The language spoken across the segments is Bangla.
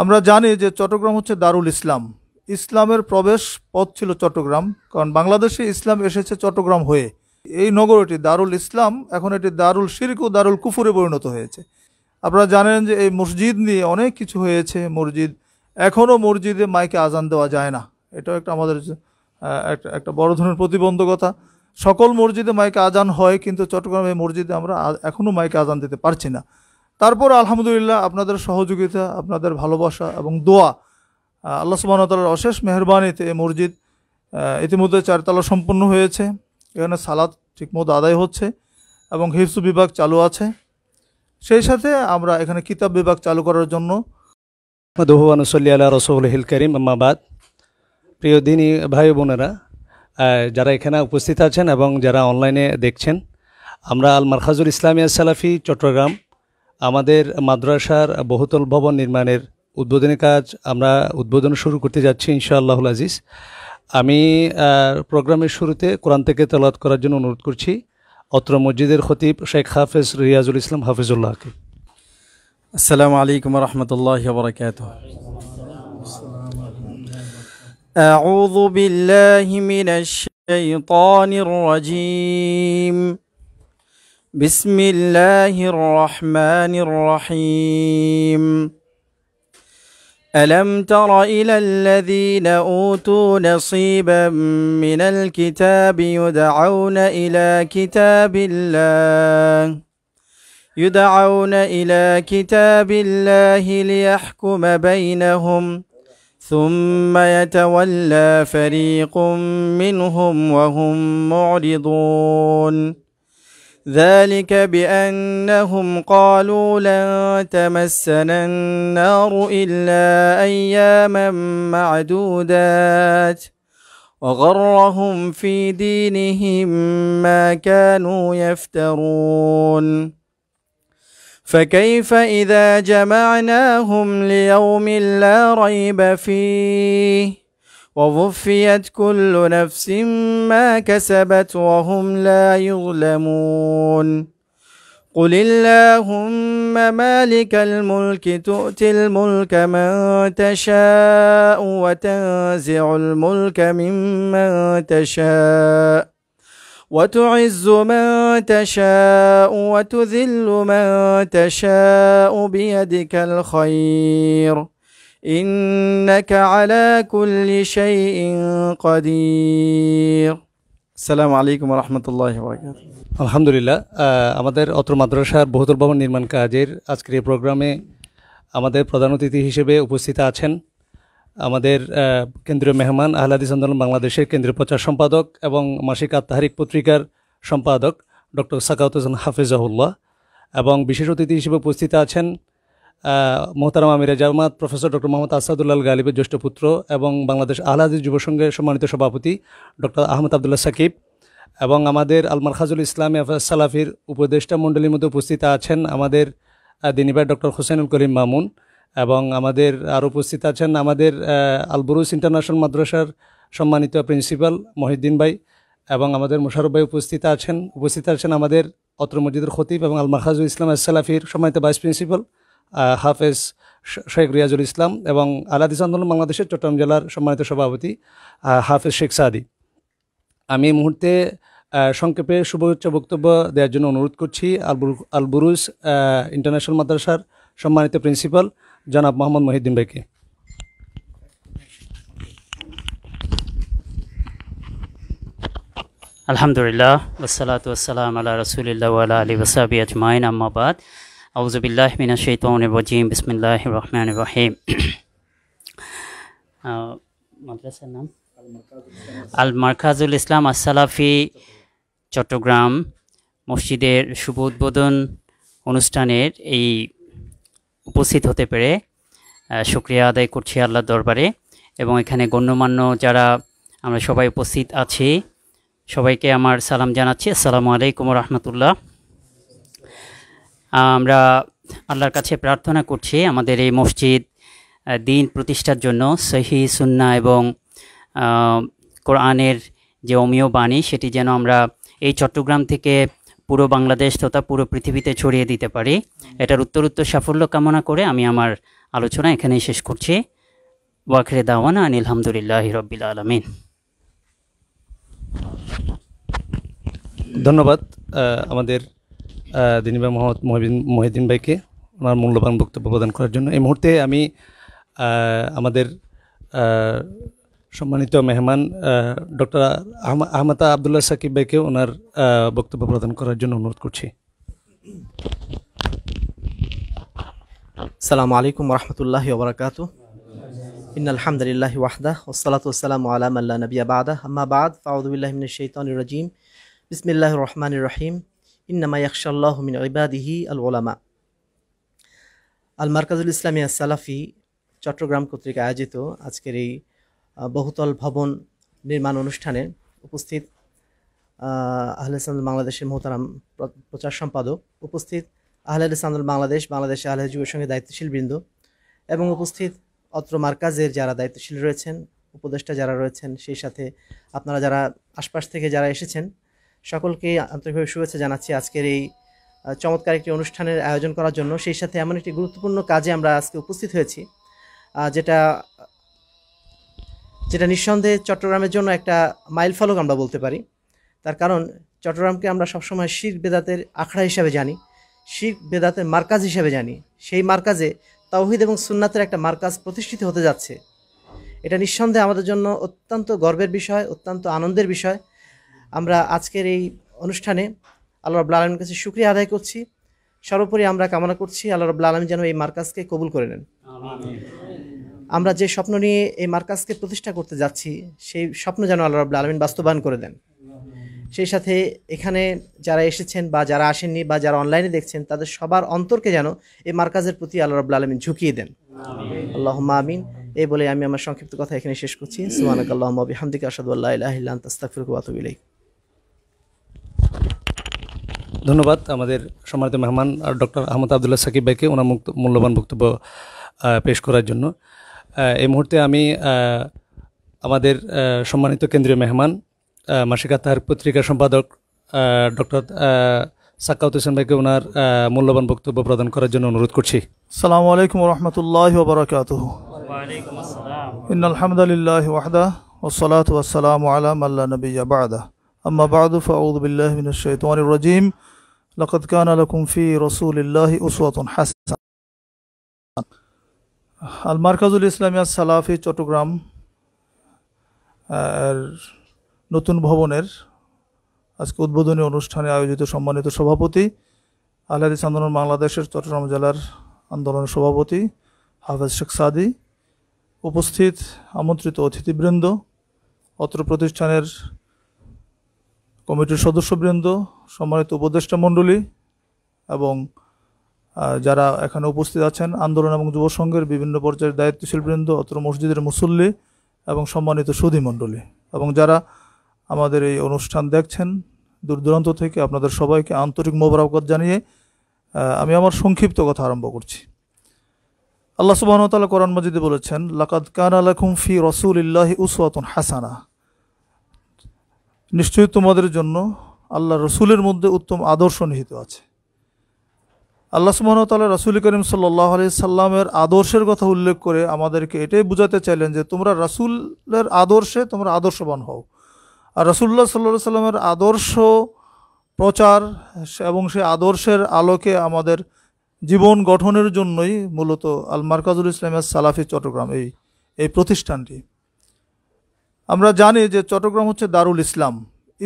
আমরা জানি যে চট্টগ্রাম হচ্ছে দারুল ইসলাম ইসলামের প্রবেশ পথ ছিল চট্টগ্রাম কারণ বাংলাদেশে ইসলাম এসেছে চট্টগ্রাম হয়ে এই নগরটি দারুল ইসলাম এখন এটি দারুল শিরক ও দারুল কুফুরে পরিণত হয়েছে আপনারা জানেন যে এই মসজিদ নিয়ে অনেক কিছু হয়েছে মসজিদ এখনও মসজিদে মাইকে আজান দেওয়া যায় না এটাও একটা আমাদের একটা একটা বড় ধরনের প্রতিবন্ধকতা সকল মসজিদে মাইকে আজান হয় কিন্তু চট্টগ্রামে মসজিদে আমরা এখনও মাইকে আজান দিতে পারছি না তারপর আলহামদুলিল্লাহ আপনাদের সহযোগিতা আপনাদের ভালোবাসা এবং দোয়া আল্লাহ সুবাহতালার অশেষ মেহরবানিতে এই মসজিদ ইতিমধ্যে চারতলা সম্পন্ন হয়েছে এখানে সালাদ ঠিকমতো আদায় হচ্ছে এবং হিফসু বিভাগ চালু আছে সেই সাথে আমরা এখানে কিতাব বিভাগ চালু করার জন্য মধুবানুসল্লি আম্মাবাদ প্রিয় দিনী ভাই বোনেরা যারা এখানে উপস্থিত আছেন এবং যারা অনলাইনে দেখছেন আমরা আল মারখাজুল ইসলামিয়া সালাফি চট্টগ্রাম আমাদের মাদ্রাসার বহুতল ভবন নির্মাণের উদ্বোধনী কাজ আমরা উদ্বোধন শুরু করতে যাচ্ছি ইনশাআল্লাহুল আজিজ আমি প্রোগ্রামের শুরুতে কোরআন থেকে তেলাওয়াত করার জন্য অনুরোধ করছি অত্র মসজিদের খতিব শেখ হাফেজ রিয়াজুল ইসলাম হাফিজুল্লাহকে আসসালামু আলাইকুম রহমতুল্লাহ বরকাত أعوذ بالله من الشيطان الرجيم بسم الله الرحمن الرحيم ألم تر إلى الذين أوتوا نصيبا من الكتاب يدعون إلى كتاب الله يدعون إلى كتاب الله ليحكم بينهم ثم يتولى فريق منهم وهم معرضون ذلك بأنهم قالوا لن تمسنا النار إلا أياما معدودات وغرهم في دينهم ما كانوا يفترون فكيف إذا جمعناهم ليوم لا ريب فيه ووفيت كل نفس ما كسبت وهم لا يظلمون قل اللهم مالك الملك تؤتي الملك من تشاء وتنزع الملك ممن تشاء وتعز من تشاء وتذل من تشاء بيدك الخير إنك على كل شيء قدير আসসালামু আলাইকুম রহমতুল্লাহ আলহামদুলিল্লাহ আমাদের অত্র মাদ্রাসার বহুতল ভবন নির্মাণ কাজের আজকের এই প্রোগ্রামে আমাদের প্রধান অতিথি হিসেবে উপস্থিত আছেন আমাদের কেন্দ্রীয় মেহমান আহলাদিস আন্দোলন বাংলাদেশের কেন্দ্রীয় প্রচার সম্পাদক এবং মাসিক আত্মাহারিক পত্রিকার সম্পাদক ডক্টর সাকাউত হোসেন হাফিজাহুল্লাহ এবং বিশেষ অতিথি হিসেবে উপস্থিত আছেন মোহতারাম আমিরা জামাত প্রফেসর ডক্টর মোহাম্মদ আসাদুল্লাহ গালিবের জ্যেষ্ঠ পুত্র এবং বাংলাদেশ আহলাদি যুব সংঘের সম্মানিত সভাপতি ডক্টর আহমদ আবদুল্লাহ সাকিব এবং আমাদের আলমার খাজুল ইসলাম সালাফির উপদেষ্টা মণ্ডলীর মধ্যে উপস্থিত আছেন আমাদের দিনীবার ডক্টর হোসেনুল করিম মামুন এবং আমাদের আর উপস্থিত আছেন আমাদের আলবরুস ইন্টারন্যাশনাল মাদ্রাসার সম্মানিত প্রিন্সিপাল মহিদ্দিন ভাই এবং আমাদের মুশারফ ভাই উপস্থিত আছেন উপস্থিত আছেন আমাদের অত্র মসজিদের খতিব এবং আলমার খাজুল ইসলাম সালাফির সম্মানিত ভাইস প্রিন্সিপাল হাফেজ শেখ রিয়াজুল ইসলাম এবং আলাদিস আন্দোলন বাংলাদেশের চট্টগ্রাম জেলার সম্মানিত সভাপতি হাফেজ শেখ সাদি আমি এই মুহূর্তে সংক্ষেপে শুভেচ্ছ বক্তব্য দেওয়ার জন্য অনুরোধ করছি আলবুরুজ ইন্টারন্যাশনাল মাদ্রাসার সম্মানিত প্রিন্সিপাল জনাব মোহাম্মদ মহিদ্দিন ভাইকে আলহামদুলিল্লাহ ওসালাত ওসালাম আল্লাহ রসুলিল্লাহ আলী ওসাবি আজমাইন আম্মাবাদ আউজবিল্লাহ মিনা বিসমিল্লাহ রহমান রহিম মাদ্রাসার নাম আল মারখাজুল ইসলাম আসসালাফি চট্টগ্রাম মসজিদের শুভ উদ্বোধন অনুষ্ঠানের এই উপস্থিত হতে পেরে শুক্রিয়া আদায় করছি আল্লাহর দরবারে এবং এখানে গণ্যমান্য যারা আমরা সবাই উপস্থিত আছি সবাইকে আমার সালাম জানাচ্ছি আসসালামু আলাইকুম রহমতুল্লাহ আমরা আল্লাহর কাছে প্রার্থনা করছি আমাদের এই মসজিদ দিন প্রতিষ্ঠার জন্য সহি সুন্না এবং কোরআনের যে অমীয় বাণী সেটি যেন আমরা এই চট্টগ্রাম থেকে পুরো বাংলাদেশ তথা পুরো পৃথিবীতে ছড়িয়ে দিতে পারি এটার উত্তর উত্তর সাফল্য কামনা করে আমি আমার আলোচনা এখানেই শেষ করছি ওয়াখরে দাওয়ানা আনিলহামদুলিল্লাহ রব্বিল আলমিন ধন্যবাদ আমাদের দিনীবা ভাই মহিদিন মহিদিন ভাইকে ওনার মূল্যবান বক্তব্য প্রদান করার জন্য এই মুহূর্তে আমি আমাদের সম্মানিত মেহমান ডক্টর আহমতা আবদুল্লাহ সাকিব ভাইকে ওনার বক্তব্য প্রদান করার জন্য অনুরোধ করছি সালামু আলাইকুম রহমতুল্লাহ ওবরাকাত ইন আলহামদুলিল্লাহ ওয়াহদা ওসালাত ওসালাম আলাম আল্লাহ নবী আবাদা আম্মা বাদ ফাউদুল্লাহ শৈতান রাজিম বিসমিল্লাহ রহমান রহিম ইন্নামা ইয়াকশাল্লাহ মিন ইবাদিহি আল ওলামা আল মার্কাজুল ইসলামিয়া সালাফি চট্টগ্রাম কর্তৃক আয়োজিত আজকের এই বহুতল ভবন নির্মাণ অনুষ্ঠানে উপস্থিত আহলে সান্দুল বাংলাদেশের মোহতারাম প্রচার সম্পাদক উপস্থিত আহলে সান্দুল বাংলাদেশ বাংলাদেশ আহলে যুবের সঙ্গে দায়িত্বশীল বৃন্দ এবং উপস্থিত অত্র মার্কাজের যারা দায়িত্বশীল রয়েছেন উপদেষ্টা যারা রয়েছেন সেই সাথে আপনারা যারা আশপাশ থেকে যারা এসেছেন সকলকে আন্তরিকভাবে শুভেচ্ছা জানাচ্ছি আজকের এই চমৎকার একটি অনুষ্ঠানের আয়োজন করার জন্য সেই সাথে এমন একটি গুরুত্বপূর্ণ কাজে আমরা আজকে উপস্থিত হয়েছি যেটা যেটা নিঃসন্দেহে চট্টগ্রামের জন্য একটা মাইল ফলক আমরা বলতে পারি তার কারণ চট্টগ্রামকে আমরা সবসময় শিখ বেদাতের আখড়া হিসাবে জানি শিখ বেদাতের মার্কাজ হিসাবে জানি সেই মার্কাজে তাওহিদ এবং সুন্নাতের একটা মার্কাজ প্রতিষ্ঠিত হতে যাচ্ছে এটা নিঃসন্দেহে আমাদের জন্য অত্যন্ত গর্বের বিষয় অত্যন্ত আনন্দের বিষয় আমরা আজকের এই অনুষ্ঠানে আল্লাহ রব্লা আলমীর কাছে সুক্রিয়া আদায় করছি সর্বোপরি আমরা কামনা করছি আল্লাহ রব্লা আলম যেন এই মার্কাজকে কবুল করে নেন আমরা যে স্বপ্ন নিয়ে এই মার্কাজকে প্রতিষ্ঠা করতে যাচ্ছি সেই স্বপ্ন যেন আল্লাহ রব্লা আলমিন বাস্তবায়ন করে দেন সেই সাথে এখানে যারা এসেছেন বা যারা আসেননি বা যারা অনলাইনে দেখছেন তাদের সবার অন্তরকে যেন এই মার্কাজের প্রতি আল্লাহ রব্লা আলমিন ঝুঁকিয়ে দেন আল্লাহ আমিন এই বলে আমি আমার সংক্ষিপ্ত কথা এখানে শেষ করছি সুমানক আল্লাহ হামদিকে আসাদ আল্লাহ তাস্তাফির কুয়াতবিলাই ধন্যবাদ আমাদের সম্মানিত মেহমান আর ডক্টর আহমদ আবদুল্লাহ সাকিব ভাইকে ওনার মূল্যবান বক্তব্য পেশ করার জন্য এই মুহূর্তে আমি আমাদের সম্মানিত কেন্দ্রীয় মেহমান মাসিকা তাহার পত্রিকার সম্পাদক ডক্টর সাক্কাউত হোসেন ভাইকে ওনার মূল্যবান বক্তব্য প্রদান করার জন্য অনুরোধ করছি সালামু আলাইকুম রহমতুল্লাহ বরকাত আলহামদুলিল্লাহ ওয়াহদা ওসলাত ওয়াসালাম আলাম আল্লাহ নবী আবাদা আম্মা বাদু ফাউদ বিল্লাহ মিনাশ শাইতানির রাজিম لقد كان لكم في رسول الله أسوة حسنة আল মার্কাজুল ইসলামিয়া সালাফি চট্টগ্রাম আর নতুন ভবনের আজকে উদ্বোধনী অনুষ্ঠানে আয়োজিত সম্মানিত সভাপতি আলহাদিস আন্দোলন বাংলাদেশের চট্টগ্রাম জেলার আন্দোলনের সভাপতি হাফেজ শেখ সাদি উপস্থিত আমন্ত্রিত অতিথিবৃন্দ অত্র প্রতিষ্ঠানের কমিটির সদস্যবৃন্দ সম্মানিত উপদেষ্টা মণ্ডলী এবং যারা এখানে উপস্থিত আছেন আন্দোলন এবং যুব সংঘের বিভিন্ন পর্যায়ের দায়িত্বশীল বৃন্দ অত্র মসজিদের মুসল্লি এবং সম্মানিত সুধী মণ্ডলী এবং যারা আমাদের এই অনুষ্ঠান দেখছেন দূর দূরান্ত থেকে আপনাদের সবাইকে আন্তরিক মোবারকত জানিয়ে আমি আমার সংক্ষিপ্ত কথা আরম্ভ করছি আল্লাহ সুবাহতাল্লাহ কোরআন মজিদে বলেছেন লাকাদ কান আলাকুম ফি রসুল ইল্লাহি উসওয়াতুন হাসানা নিশ্চয়ই তোমাদের জন্য আল্লাহ রসুলের মধ্যে উত্তম আদর্শ নিহিত আছে আল্লাহ সুমতাল্লাহ রাসুল করিম সাল্লাহ সাল্লামের আদর্শের কথা উল্লেখ করে আমাদেরকে এটাই বুঝাতে চাইলেন যে তোমরা রাসুলের আদর্শে তোমরা আদর্শবান হও আর রাসুল্লাহ সাল্লাহ সাল্লামের আদর্শ প্রচার এবং সে আদর্শের আলোকে আমাদের জীবন গঠনের জন্যই মূলত আল মার্কাজুল ইসলামের সালাফি চট্টগ্রাম এই এই প্রতিষ্ঠানটি আমরা জানি যে চট্টগ্রাম হচ্ছে দারুল ইসলাম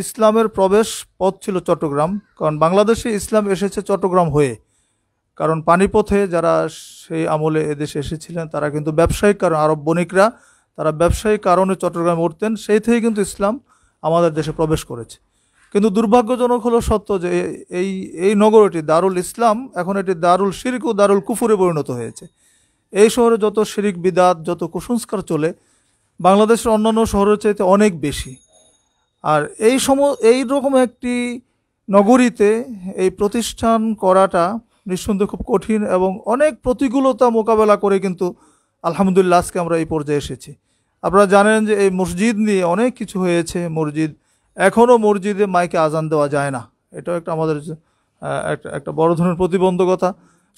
ইসলামের প্রবেশ পথ ছিল চট্টগ্রাম কারণ বাংলাদেশে ইসলাম এসেছে চট্টগ্রাম হয়ে কারণ পানিপথে যারা সেই আমলে এদেশে এসেছিলেন তারা কিন্তু ব্যবসায়িক কারণ আরব বণিকরা তারা ব্যবসায়িক কারণে চট্টগ্রামে উঠতেন সেই থেকেই কিন্তু ইসলাম আমাদের দেশে প্রবেশ করেছে কিন্তু দুর্ভাগ্যজনক হলো সত্য যে এই এই নগরটি দারুল ইসলাম এখন এটি দারুল শিরিক ও দারুল কুফুরে পরিণত হয়েছে এই শহরে যত শিরিক বিদাত যত কুসংস্কার চলে বাংলাদেশের অন্যান্য শহরের চাইতে অনেক বেশি আর এই সম এই রকম একটি নগরীতে এই প্রতিষ্ঠান করাটা নিঃসন্দেহে খুব কঠিন এবং অনেক প্রতিকূলতা মোকাবেলা করে কিন্তু আলহামদুলিল্লাহ আজকে আমরা এই পর্যায়ে এসেছি আপনারা জানেন যে এই মসজিদ নিয়ে অনেক কিছু হয়েছে মসজিদ এখনও মসজিদে মাইকে আজান দেওয়া যায় না এটাও একটা আমাদের একটা একটা বড় ধরনের প্রতিবন্ধকতা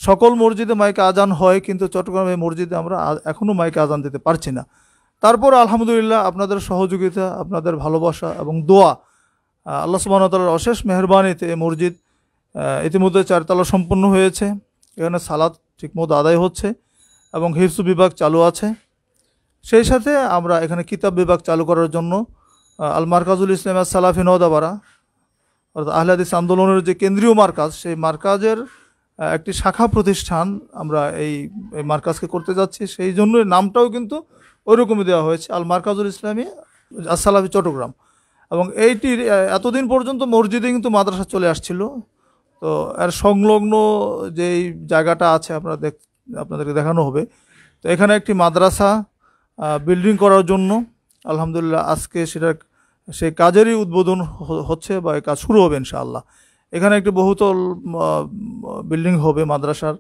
সকল মসজিদে মাইকে আজান হয় কিন্তু চট্টগ্রামে মসজিদে আমরা এখনও মাইকে আজান দিতে পারছি না তারপর আলহামদুলিল্লাহ আপনাদের সহযোগিতা আপনাদের ভালোবাসা এবং দোয়া আল্লাহ সুবাহতালার অশেষ মেহরবানিতে মসজিদ ইতিমধ্যে চারতলা সম্পন্ন হয়েছে এখানে সালাদ ঠিকমতো আদায় হচ্ছে এবং হিফসু বিভাগ চালু আছে সেই সাথে আমরা এখানে কিতাব বিভাগ চালু করার জন্য আল মার্কাজুল ইসলাম সালাফি নদাবারা অর্থাৎ আহলাদিস আন্দোলনের যে কেন্দ্রীয় মার্কাজ সেই মার্কাজের একটি শাখা প্রতিষ্ঠান আমরা এই মার্কাজকে করতে যাচ্ছি সেই জন্য নামটাও কিন্তু ওইরকমই দেওয়া হয়েছে আল মার্কাজুল ইসলামী আসালাবি চট্টগ্রাম এবং এইটির এতদিন পর্যন্ত মসজিদে কিন্তু মাদ্রাসা চলে আসছিল তো এর সংলগ্ন যেই জায়গাটা আছে আপনারা দেখ আপনাদেরকে দেখানো হবে তো এখানে একটি মাদ্রাসা বিল্ডিং করার জন্য আলহামদুলিল্লাহ আজকে সেটা সেই কাজেরই উদ্বোধন হচ্ছে বা কাজ শুরু হবে ইনশাআল্লাহ এখানে একটি বহুতল বিল্ডিং হবে মাদ্রাসার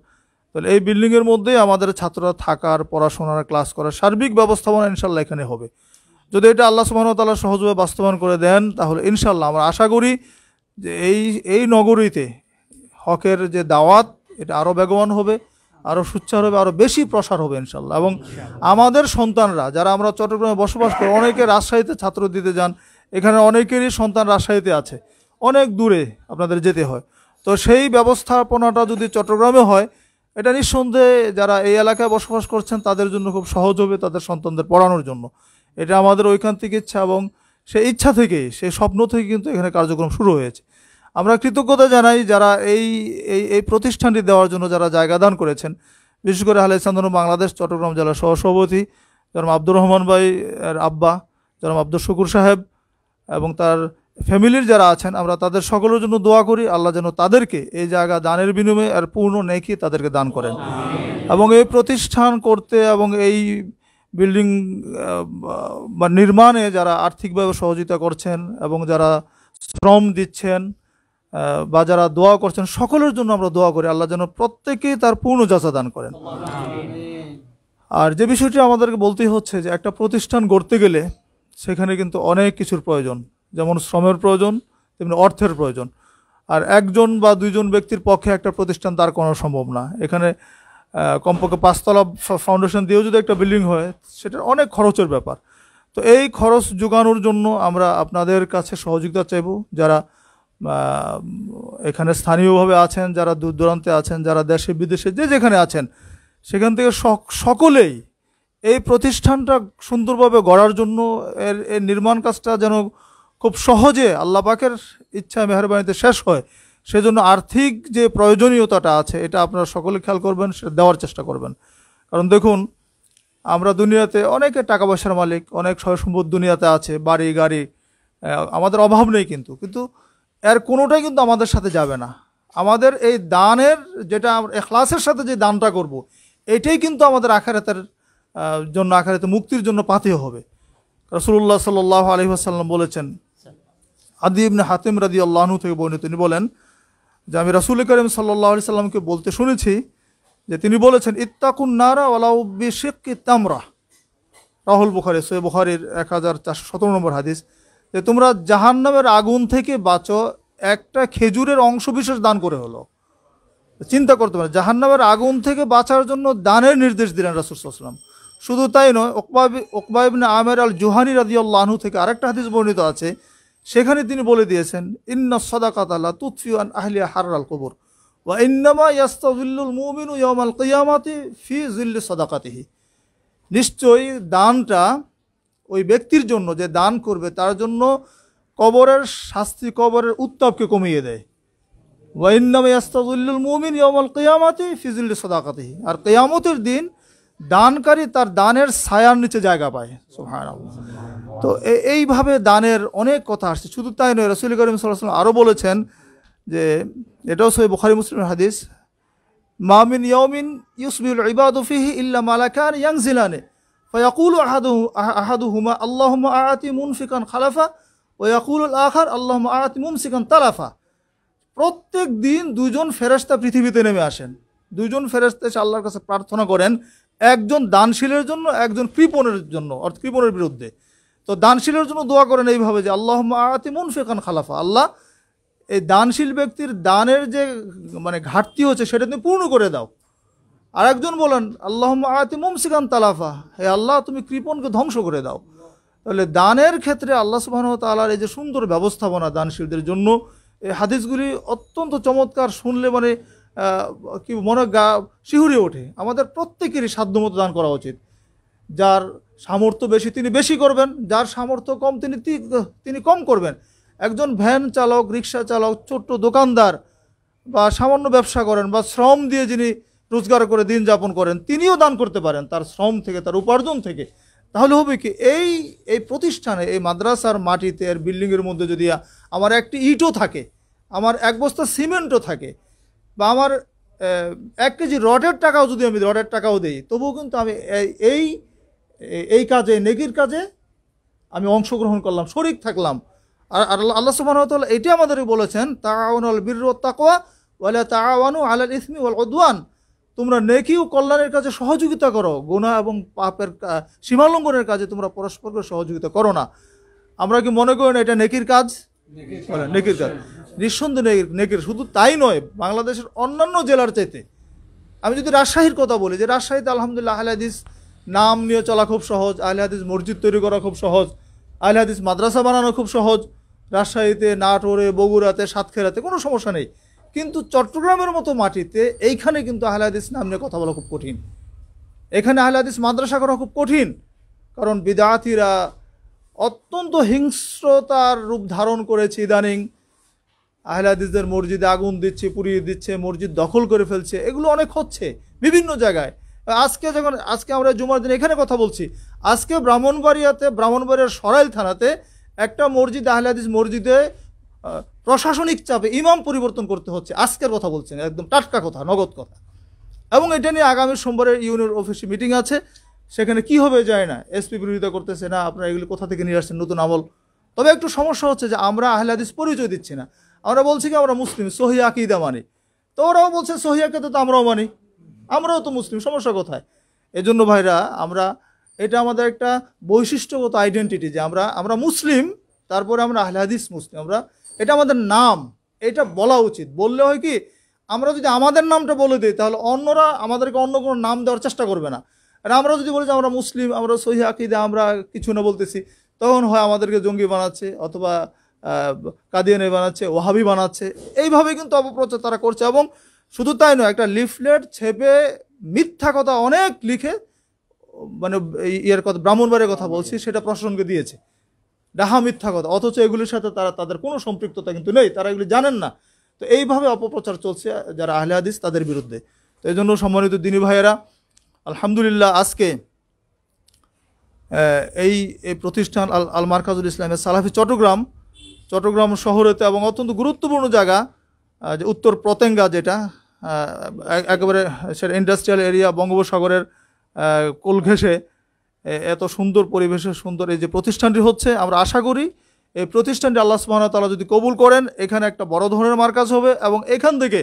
তাহলে এই বিল্ডিংয়ের মধ্যেই আমাদের ছাত্ররা থাকার পড়াশোনার ক্লাস করার সার্বিক ব্যবস্থাপনা ইনশাল্লাহ এখানে হবে যদি এটা আল্লাহ তাল্লাহ সহজভাবে বাস্তবায়ন করে দেন তাহলে ইনশাল্লাহ আমরা আশা করি যে এই এই নগরীতে হকের যে দাওয়াত এটা আরও বেগবান হবে আরও সুচ্ছার হবে আরও বেশি প্রসার হবে ইনশাল্লাহ এবং আমাদের সন্তানরা যারা আমরা চট্টগ্রামে বসবাস করি অনেকে রাজশাহীতে ছাত্র দিতে যান এখানে অনেকেরই সন্তান রাজশাহীতে আছে অনেক দূরে আপনাদের যেতে হয় তো সেই ব্যবস্থাপনাটা যদি চট্টগ্রামে হয় এটা নিঃসন্দেহে যারা এই এলাকায় বসবাস করছেন তাদের জন্য খুব সহজ হবে তাদের সন্তানদের পড়ানোর জন্য এটা আমাদের ওইখান থেকে ইচ্ছা এবং সেই ইচ্ছা থেকেই সেই স্বপ্ন থেকে কিন্তু এখানে কার্যক্রম শুরু হয়েছে আমরা কৃতজ্ঞতা জানাই যারা এই এই এই প্রতিষ্ঠানটি দেওয়ার জন্য যারা জায়গা দান করেছেন বিশেষ করে হালে বাংলাদেশ চট্টগ্রাম জেলা সহসভাপতি জনাব আব্দুর রহমান ভাই আব্বা যেরম আব্দুল শুকুর সাহেব এবং তার ফ্যামিলির যারা আছেন আমরা তাদের সকলের জন্য দোয়া করি আল্লাহ যেন তাদেরকে এই জায়গা দানের বিনিময়ে আর পূর্ণ নেকি তাদেরকে দান করেন এবং এই প্রতিষ্ঠান করতে এবং এই বিল্ডিং বা নির্মাণে যারা আর্থিকভাবে সহযোগিতা করছেন এবং যারা শ্রম দিচ্ছেন বা যারা দোয়া করছেন সকলের জন্য আমরা দোয়া করি আল্লাহ যেন প্রত্যেকেই তার পূর্ণ যাচা দান করেন আর যে বিষয়টি আমাদেরকে বলতেই হচ্ছে যে একটা প্রতিষ্ঠান গড়তে গেলে সেখানে কিন্তু অনেক কিছুর প্রয়োজন যেমন শ্রমের প্রয়োজন তেমনি অর্থের প্রয়োজন আর একজন বা দুইজন ব্যক্তির পক্ষে একটা প্রতিষ্ঠান দাঁড় করানো সম্ভব না এখানে কমপক্ষে পাঁচতলা ফাউন্ডেশন দিয়েও যদি একটা বিল্ডিং হয় সেটার অনেক খরচের ব্যাপার তো এই খরচ যোগানোর জন্য আমরা আপনাদের কাছে সহযোগিতা চাইব যারা এখানে স্থানীয়ভাবে আছেন যারা দূর দূরান্তে আছেন যারা দেশে বিদেশে যে যেখানে আছেন সেখান থেকে সকলেই এই প্রতিষ্ঠানটা সুন্দরভাবে গড়ার জন্য এর এর নির্মাণ কাজটা যেন খুব সহজে আল্লাপাকের ইচ্ছা মেহরবানিতে শেষ হয় সেজন্য আর্থিক যে প্রয়োজনীয়তাটা আছে এটা আপনারা সকলে খেয়াল করবেন সেটা দেওয়ার চেষ্টা করবেন কারণ দেখুন আমরা দুনিয়াতে অনেকে টাকা পয়সার মালিক অনেক সম্পদ দুনিয়াতে আছে বাড়ি গাড়ি আমাদের অভাব নেই কিন্তু কিন্তু এর কোনোটাই কিন্তু আমাদের সাথে যাবে না আমাদের এই দানের যেটা এখলাসের সাথে যে দানটা করব। এটাই কিন্তু আমাদের আখারাতের জন্য আখারাতে মুক্তির জন্য পাতে হবে রসুল্লাহ সাল্লাহ আলহিহাসাল্লাম বলেছেন আদি ইবনে হাতিম রাদি আল্লাহনু থেকে বর্ণিত তিনি বলেন যে আমি রাসুল করিম সাল্লাহ সাল্লামকে বলতে শুনেছি যে তিনি বলেছেন ইত্তাকুন নারা ওয়ালাউব্বি শেখ তামরা রাহুল বুখারি সোয়ে বুখারির এক হাজার চারশো সতেরো নম্বর হাদিস যে তোমরা জাহান্নামের আগুন থেকে বাঁচো একটা খেজুরের অংশ বিশেষ দান করে হলো চিন্তা করতে পারে জাহান্নামের আগুন থেকে বাঁচার জন্য দানের নির্দেশ দিলেন সাল্লাম শুধু তাই নয় ওকবাবি ওকবা আমের আল জুহানি রাজিউল্লাহনু থেকে আরেকটা হাদিস বর্ণিত আছে সেখানে তিনি বলে দিয়েছেন ইন্না সদাকাতালা তুৎফিউন আহলিয়া হারাল কবর ওয়া ইন্নামা ইয়াস্তাফিল্লুল মুমিনু ইয়ামাল কিয়ামাতি ফি জিল্লি সদাকাতিহি নিশ্চয়ই দানটা ওই ব্যক্তির জন্য যে দান করবে তার জন্য কবরের শাস্তি কবরের উত্তাপকে কমিয়ে দেয় ওয়াইন্নামা আস্তাজুল্লুল মুমিন কিয়ামাতি ফি ফিজুল্লি সদাকাতি আর কিয়ামতের দিন দানকারী তার দানের ছায়ার নিচে জায়গা পায় সোহান তো এইভাবে দানের অনেক কথা আসছে শুধু তাই নয় রসুল করিম সাল্লাম আরও বলেছেন যে এটাও সই বখারি মুসলিমের হাদিস মামিন ইয়মিন ইউসবিল ইবাদফিহি ইল্লা মালাকান ইয়াং জিলানে ফয়াকুল আহাদু আহাদু হুমা আল্লাহ মুন মুনফিকান খালাফা ওয়াকুল আখার আল্লাহ মুন মুমসিকান তালাফা প্রত্যেক দিন দুজন ফেরস্তা পৃথিবীতে নেমে আসেন দুজন ফেরেস্তা আল্লাহর কাছে প্রার্থনা করেন একজন দানশীলের জন্য একজন কৃপণের জন্য অর্থাৎ কৃপণের বিরুদ্ধে তো দানশীলের জন্য দোয়া করেন এইভাবে যে আল্লাহ আতি মন ফেকান খালাফা আল্লাহ এই দানশীল ব্যক্তির দানের যে মানে ঘাটতি হচ্ছে সেটা তুমি পূর্ণ করে দাও আর একজন বলেন আল্লাহ আতি মুমসিকান তালাফা হে আল্লাহ তুমি কৃপণকে ধ্বংস করে দাও তাহলে দানের ক্ষেত্রে আল্লাহ সুবাহ তালার এই যে সুন্দর ব্যবস্থাপনা দানশীলদের জন্য এই হাদিসগুলি অত্যন্ত চমৎকার শুনলে মানে কি মনে গা শিহুরে ওঠে আমাদের প্রত্যেকেরই সাধ্যমতো দান করা উচিত যার সামর্থ্য বেশি তিনি বেশি করবেন যার সামর্থ্য কম তিনি তিনি কম করবেন একজন ভ্যান চালক রিক্সা চালক ছোট্ট দোকানদার বা সামান্য ব্যবসা করেন বা শ্রম দিয়ে যিনি রোজগার করে দিন যাপন করেন তিনিও দান করতে পারেন তার শ্রম থেকে তার উপার্জন থেকে তাহলে হবে কি এই এই প্রতিষ্ঠানে এই মাদ্রাসার মাটিতে আর বিল্ডিংয়ের মধ্যে যদি আমার একটি ইটও থাকে আমার এক বস্তা সিমেন্টও থাকে বা আমার এক কেজি রডের টাকাও যদি আমি রডের টাকাও দিই তবুও কিন্তু আমি এই এই কাজে নেগির কাজে আমি অংশগ্রহণ করলাম শরিক থাকলাম আর আল্লাহ সুবাহতাল এটি আমাদের বলেছেন তাওয়ান আল বীর তাকোয়া বলে তাওয়ানু আলাল ইসমি ওয়াল উদওয়ান তোমরা নেকি ও কল্যাণের কাজে সহযোগিতা করো গোনা এবং পাপের সীমালঙ্ঘনের কাজে তোমরা পরস্পরকে সহযোগিতা করো না আমরা কি মনে করি না এটা নেকির কাজ নেকির কাজ নিঃসন্দেহ নেকের শুধু তাই নয় বাংলাদেশের অন্যান্য জেলার চাইতে আমি যদি রাজশাহীর কথা বলি যে রাজশাহীতে আলহামদুলিল্লাহ আহলে হাদিস নাম নিয়ে চলা খুব সহজ আহলে হাদিস মসজিদ তৈরি করা খুব সহজ আহলে হাদিস মাদ্রাসা বানানো খুব সহজ রাজশাহীতে নাটোরে বগুড়াতে সাতক্ষীরাতে কোনো সমস্যা নেই কিন্তু চট্টগ্রামের মতো মাটিতে এইখানে কিন্তু আহলে হাদিস নাম নিয়ে কথা বলা খুব কঠিন এখানে আহলে হাদিস মাদ্রাসা করা খুব কঠিন কারণ বিদ্যার্থীরা অত্যন্ত হিংস্রতার রূপ ধারণ করেছে ইদানিং আহলাদিসদের মসজিদে আগুন দিচ্ছে পুড়িয়ে দিচ্ছে মসজিদ দখল করে ফেলছে এগুলো অনেক হচ্ছে বিভিন্ন জায়গায় আজকে যখন আজকে আমরা জুমার দিন এখানে কথা বলছি আজকে ব্রাহ্মণবাড়িয়াতে ব্রাহ্মণবাড়িয়ার সরাইল থানাতে একটা মসজিদ আহলাদিস মসজিদে প্রশাসনিক চাপে ইমাম পরিবর্তন করতে হচ্ছে আজকের কথা বলছেন একদম টাটকা কথা নগদ কথা এবং এটা নিয়ে আগামী সোমবারের ইউনিয়ন অফিসে মিটিং আছে সেখানে কি হবে যায় না এসপি বিরোধিতা করতেছে না আপনারা এগুলি কোথা থেকে নিয়ে আসছেন নতুন আমল তবে একটু সমস্যা হচ্ছে যে আমরা আহলাদিস পরিচয় দিচ্ছি না আমরা বলছি কি আমরা মুসলিম সহি আকিদা মানি তো ওরাও বলছে সহি তো আমরাও মানি আমরাও তো মুসলিম সমস্যা কোথায় এজন্য ভাইরা আমরা এটা আমাদের একটা বৈশিষ্ট্যগত আইডেন্টিটি যে আমরা আমরা মুসলিম তারপরে আমরা আহলাদিস মুসলিম আমরা এটা আমাদের নাম এটা বলা উচিত বললে হয় কি আমরা যদি আমাদের নামটা বলে দিই তাহলে অন্যরা আমাদেরকে অন্য কোনো নাম দেওয়ার চেষ্টা করবে না আর আমরা যদি বলি যে আমরা মুসলিম আমরা সহি আকিদে আমরা কিছু না বলতেছি তখন হয় আমাদেরকে জঙ্গি বানাচ্ছে অথবা কাদিয়ানি বানাচ্ছে ওহাবি বানাচ্ছে এইভাবে কিন্তু অপপ্রচার তারা করছে এবং শুধু তাই নয় একটা লিফলেট ছেপে মিথ্যা কথা অনেক লিখে মানে ইয়ের কথা ব্রাহ্মণবাড়ির কথা বলছি সেটা প্রশাসনকে দিয়েছে ডাহা মিথ্যা কথা অথচ এগুলির সাথে তারা তাদের কোনো সম্পৃক্ততা কিন্তু নেই তারা এগুলি জানেন না তো এইভাবে অপপ্রচার চলছে যারা আহলে হাদিস তাদের বিরুদ্ধে তো এই জন্য সম্মানিত দিনী ভাইয়েরা আলহামদুলিল্লাহ আজকে এই প্রতিষ্ঠান আল আল মার্কাজুল ইসলামের সালাফি চট্টগ্রাম চট্টগ্রাম শহরেতে এবং অত্যন্ত গুরুত্বপূর্ণ জায়গা যে উত্তর প্রতেঙ্গা যেটা একেবারে সেটা ইন্ডাস্ট্রিয়াল এরিয়া বঙ্গোপসাগরের কোল ঘেঁষে এত সুন্দর পরিবেশে সুন্দর এই যে প্রতিষ্ঠানটি হচ্ছে আমরা আশা করি এই প্রতিষ্ঠানটি আল্লাহ সুহানা তালা যদি কবুল করেন এখানে একটা বড় ধরনের মার্কাজ হবে এবং এখান থেকে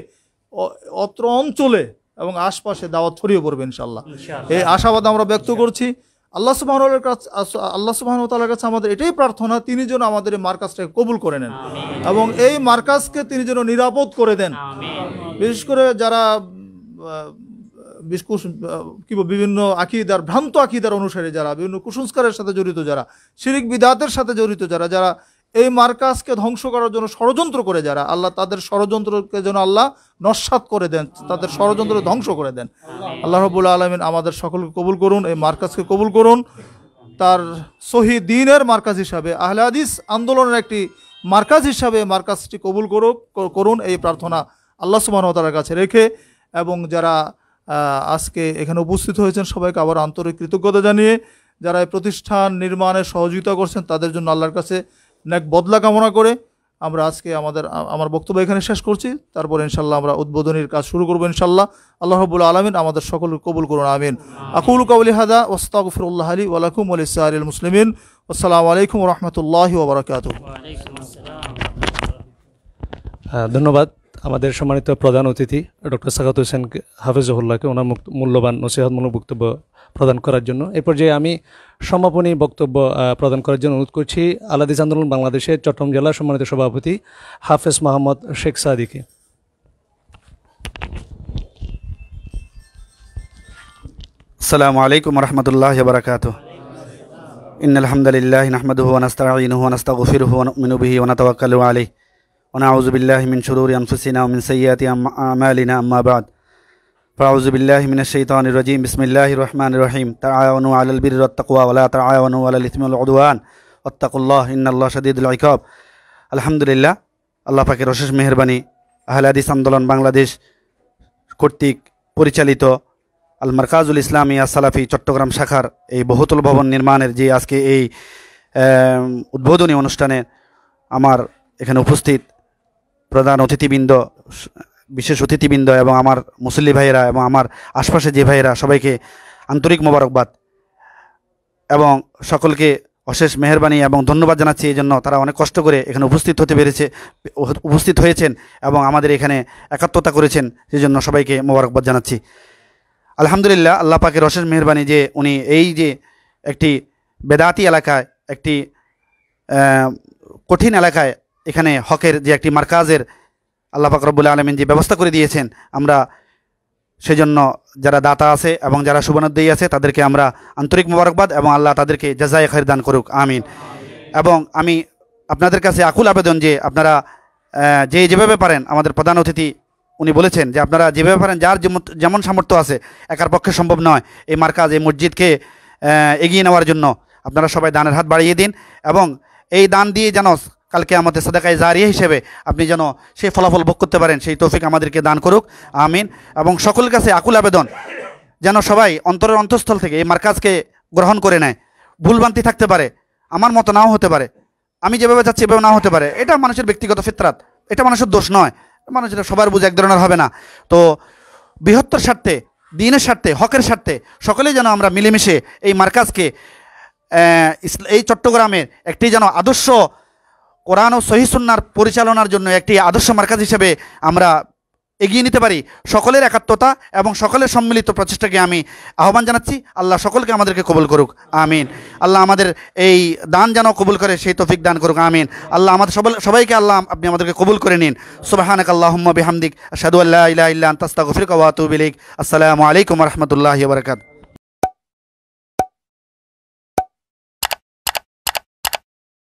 অত্র অঞ্চলে এবং আশপাশে দাওয়াত ছড়িয়ে পড়বে ইনশাল্লাহ এই আশাবাদ আমরা ব্যক্ত করছি আল্লাহ সুবাহ কাছে আল্লাহ সুবাহতালার কাছে আমাদের এটাই প্রার্থনা তিনি যেন আমাদের এই মার্কাজটাকে কবুল করে নেন এবং এই মার্কাজকে তিনি যেন নিরাপদ করে দেন বিশেষ করে যারা বিস্কুস কি বিভিন্ন আকিদার ভ্রান্ত আকিদার অনুসারে যারা বিভিন্ন কুসংস্কারের সাথে জড়িত যারা শিরিক বিদাতের সাথে জড়িত যারা যারা এই মার্কাজকে ধ্বংস করার জন্য ষড়যন্ত্র করে যারা আল্লাহ তাদের ষড়যন্ত্রকে যেন আল্লাহ নস্বাত করে দেন তাদের ষড়যন্ত্র ধ্বংস করে দেন আল্লাহ রবুল্লা আলমিন আমাদের সকলকে কবুল করুন এই মার্কাজকে কবুল করুন তার সহি দিনের মার্কাজ হিসাবে আহলাদিস আন্দোলনের একটি মার্কাজ হিসাবে মার্কাজটি কবুল করুক করুন এই প্রার্থনা আল্লাহ সুবাহতালার কাছে রেখে এবং যারা আজকে এখানে উপস্থিত হয়েছেন সবাইকে আবার আন্তরিক কৃতজ্ঞতা জানিয়ে যারা এই প্রতিষ্ঠান নির্মাণে সহযোগিতা করছেন তাদের জন্য আল্লাহর কাছে ন্যাক বদলা কামনা করে আমরা আজকে আমাদের আমার বক্তব্য এখানে শেষ করছি তারপর ইনশাল্লাহ আমরা উদ্বোধনীর কাজ শুরু করবো ইনশাল্লাহ আল্লাহ রবুল্লা আলমিন আমাদের সকলকে কবুল করুন আমিন আকুল কাবুলি হাদা ওস্তাকফিরুল্লাহ আলী ওয়ালাকুম আলি সাহিল মুসলিমিন আসসালামু আলাইকুম রহমতুল্লাহ ওবরাকাত ধন্যবাদ আমাদের সম্মানিত প্রধান অতিথি ডক্টর সাকাত হোসেন হাফিজুল্লাহকে ওনার মূল্যবান নসিহাতমূলক বক্তব্য প্রদান করার জন্য এ পর্যায়ে আমি সমাপনী বক্তব্য প্রদান করার জন্য অনুরোধ করছি আলাদিস আন্দোলন বাংলাদেশের চট্টগ্রাম জেলা সম্মানিত সভাপতি হাফেজ মাহমদ শেখ সাদিকে আসসালামু আলাইকুম রহমতুল্লাহ বারকাত ইন আলহামদুলিল্লাহ নাহমদুহু ওয়ানাস্তাঈনুহু ওয়ানাস্তাগফিরুহু ওয়া নুমিনু বিহি ওয়া নাতাওয়াক্কালু আলাইহি ওয়া নাউযু বিল্লাহি মিন শুরুরি আনফুসিনা ওয়া মিন সৈয়াদ আমালিনা আলিনা বা'দ فأعوذ بالله من الشيطان الرجيم بسم الله الرحمن الرحيم تعاونوا على البر والتقوى ولا تعاونوا على الإثم والعدوان واتقوا الله إن الله شديد العقاب الحمد لله আল্লাহ পাকের অশেষ মেহরবানি আহলাদিস আন্দোলন বাংলাদেশ কর্তৃক পরিচালিত আল মারকাজুল ইসলামী আসালাফি চট্টগ্রাম শাখার এই বহুতল ভবন নির্মাণের যে আজকে এই উদ্বোধনী অনুষ্ঠানে আমার এখানে উপস্থিত প্রধান অতিথিবৃন্দ বিশেষ অতিথিবৃন্দ এবং আমার মুসল্লি ভাইয়েরা এবং আমার আশপাশে যে ভাইয়েরা সবাইকে আন্তরিক মোবারকবাদ এবং সকলকে অশেষ মেহরবানি এবং ধন্যবাদ জানাচ্ছি এই জন্য তারা অনেক কষ্ট করে এখানে উপস্থিত হতে পেরেছে উপস্থিত হয়েছেন এবং আমাদের এখানে একাত্মতা করেছেন সেই জন্য সবাইকে মোবারকবাদ জানাচ্ছি আলহামদুলিল্লাহ আল্লাহ পাকের অশেষ মেহরবানি যে উনি এই যে একটি বেদাতি এলাকায় একটি কঠিন এলাকায় এখানে হকের যে একটি মার্কাজের আল্লাহ ফাকরবুল্লা আলমিন যে ব্যবস্থা করে দিয়েছেন আমরা সেজন্য যারা দাতা আছে এবং যারা শুভনোদ্দেয়ী আছে তাদেরকে আমরা আন্তরিক মোবারকবাদ এবং আল্লাহ তাদেরকে জাজায় খায়ের দান করুক আমিন এবং আমি আপনাদের কাছে আকুল আবেদন যে আপনারা যে যেভাবে পারেন আমাদের প্রধান অতিথি উনি বলেছেন যে আপনারা যেভাবে পারেন যার যেমন সামর্থ্য আছে একার পক্ষে সম্ভব নয় এই মার্কাজ এই মসজিদকে এগিয়ে নেওয়ার জন্য আপনারা সবাই দানের হাত বাড়িয়ে দিন এবং এই দান দিয়ে যেন কালকে আমাদের সাদাকায় জারিয়া হিসেবে আপনি যেন সেই ফলাফল ভোগ করতে পারেন সেই তৌফিক আমাদেরকে দান করুক আমিন এবং সকল কাছে আকুল আবেদন যেন সবাই অন্তরের অন্তঃস্থল থেকে এই মার্কাজকে গ্রহণ করে নেয় ভুলভ্রান্তি থাকতে পারে আমার মতো নাও হতে পারে আমি যেভাবে যাচ্ছি এভাবে নাও হতে পারে এটা মানুষের ব্যক্তিগত ফিতরাত এটা মানুষের দোষ নয় মানুষের সবার বুঝে এক ধরনের হবে না তো বৃহত্তর স্বার্থে দিনের স্বার্থে হকের স্বার্থে সকলেই যেন আমরা মিলেমিশে এই মার্কাজকে এই চট্টগ্রামের একটি যেন আদর্শ কোরআন ও সহিসুন্নার পরিচালনার জন্য একটি আদর্শ মার্কাজ হিসেবে আমরা এগিয়ে নিতে পারি সকলের একাত্মতা এবং সকলের সম্মিলিত প্রচেষ্টাকে আমি আহ্বান জানাচ্ছি আল্লাহ সকলকে আমাদেরকে কবুল করুক আমিন আল্লাহ আমাদের এই দান যেন কবুল করে সেই তফিক দান করুক আমিন আল্লাহ আমাদের সবাইকে আল্লাহ আপনি আমাদেরকে কবুল করে নিন সুবাহানক আল্লাহম্মা বিহামদিক সাদু আল্লাহ ইল্লা ইল্লাহ তাস্তা গফির কাওয়াতুবিলিক আসসালামু আলাইকুম রহমতুল্লাহ বরকাত